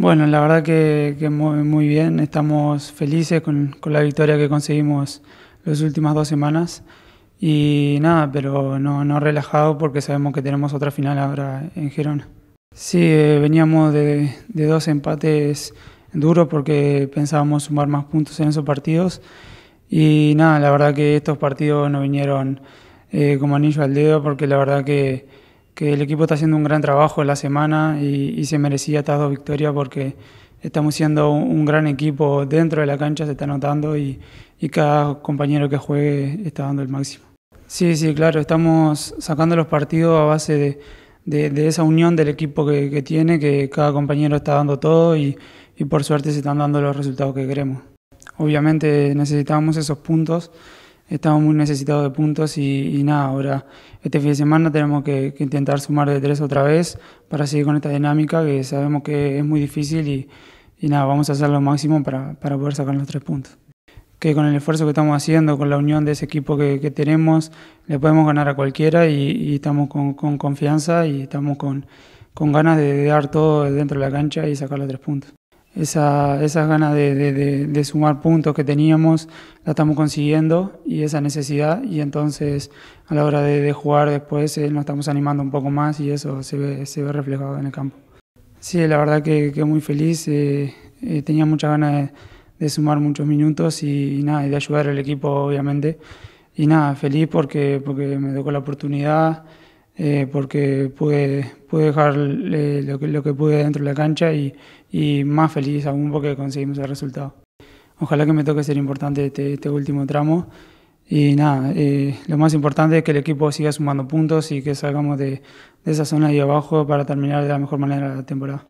Bueno, la verdad que, muy, bien, estamos felices con, con, la victoria que conseguimos las últimas dos semanas y nada, pero no, no relajado porque sabemos que tenemos otra final ahora en Girona. Sí, eh, veníamos de, de, dos empates duros porque pensábamos sumar más puntos en esos partidos y nada, la verdad que estos partidos no vinieron eh, como anillo al dedo porque la verdad que que el equipo está haciendo un gran trabajo en la semana y, se merecía estas dos victorias porque estamos siendo un, gran equipo dentro de la cancha, se está notando y, cada compañero que juegue está dando el máximo. Sí, sí, claro, estamos sacando los partidos a base de, esa unión del equipo que, tiene, que cada compañero está dando todo y, y por suerte se están dando los resultados que queremos. Obviamente necesitábamos esos puntos estamos muy necesitados de puntos y, nada, ahora este fin de semana tenemos que, intentar sumar de tres otra vez para seguir con esta dinámica que sabemos que es muy difícil y, nada, vamos a hacer lo máximo para, poder sacar los tres puntos. Que con el esfuerzo que estamos haciendo, con la unión de ese equipo que, tenemos, le podemos ganar a cualquiera y, estamos con, confianza y estamos con, ganas de dar todo dentro de la cancha y sacar los tres puntos esa, esas ganas de, de, sumar puntos que teníamos, la estamos consiguiendo y esa necesidad y entonces a la hora de, jugar después eh, nos estamos animando un poco más y eso se ve, se ve reflejado en el campo. Sí, la verdad que, que muy feliz, eh, eh, tenía muchas ganas de, sumar muchos minutos y, nada, de ayudar al equipo obviamente y nada, feliz porque, porque me tocó la oportunidad. Eh, porque pude, pude dejar eh, lo, que, lo que pude dentro de la cancha y, y, más feliz aún porque conseguimos el resultado. Ojalá que me toque ser importante este, este último tramo y nada, eh, lo más importante es que el equipo siga sumando puntos y que salgamos de, de esa zona ahí abajo para terminar de la mejor manera la temporada.